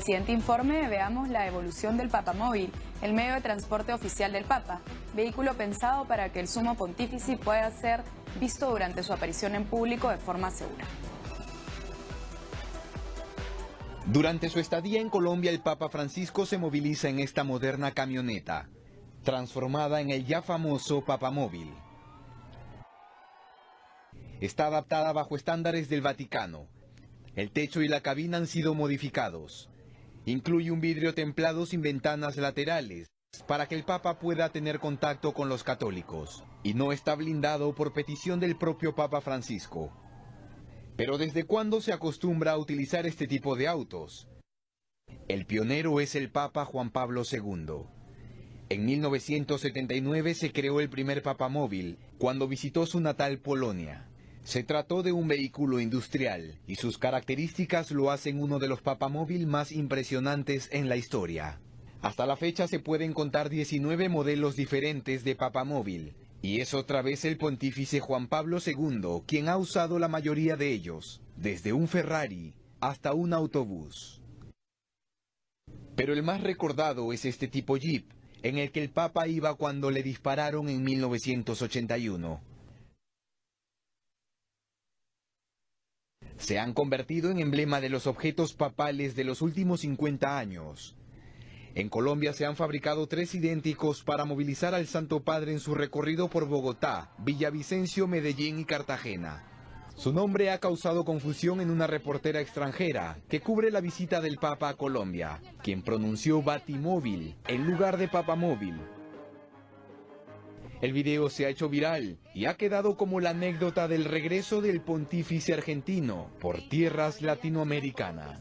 el siguiente informe veamos la evolución del Papa Móvil, el medio de transporte oficial del Papa, vehículo pensado para que el sumo pontífice pueda ser visto durante su aparición en público de forma segura. Durante su estadía en Colombia, el Papa Francisco se moviliza en esta moderna camioneta, transformada en el ya famoso Papamóvil. Está adaptada bajo estándares del Vaticano. El techo y la cabina han sido modificados. Incluye un vidrio templado sin ventanas laterales para que el Papa pueda tener contacto con los católicos y no está blindado por petición del propio Papa Francisco. Pero ¿desde cuándo se acostumbra a utilizar este tipo de autos? El pionero es el Papa Juan Pablo II. En 1979 se creó el primer Papa móvil cuando visitó su natal Polonia. Se trató de un vehículo industrial y sus características lo hacen uno de los papamóvil más impresionantes en la historia. Hasta la fecha se pueden contar 19 modelos diferentes de papamóvil y es otra vez el pontífice Juan Pablo II quien ha usado la mayoría de ellos, desde un Ferrari hasta un autobús. Pero el más recordado es este tipo Jeep, en el que el Papa iba cuando le dispararon en 1981. se han convertido en emblema de los objetos papales de los últimos 50 años. En Colombia se han fabricado tres idénticos para movilizar al Santo Padre en su recorrido por Bogotá, Villavicencio, Medellín y Cartagena. Su nombre ha causado confusión en una reportera extranjera que cubre la visita del Papa a Colombia, quien pronunció Batimóvil en lugar de Papamóvil, el video se ha hecho viral y ha quedado como la anécdota del regreso del pontífice argentino por tierras latinoamericanas.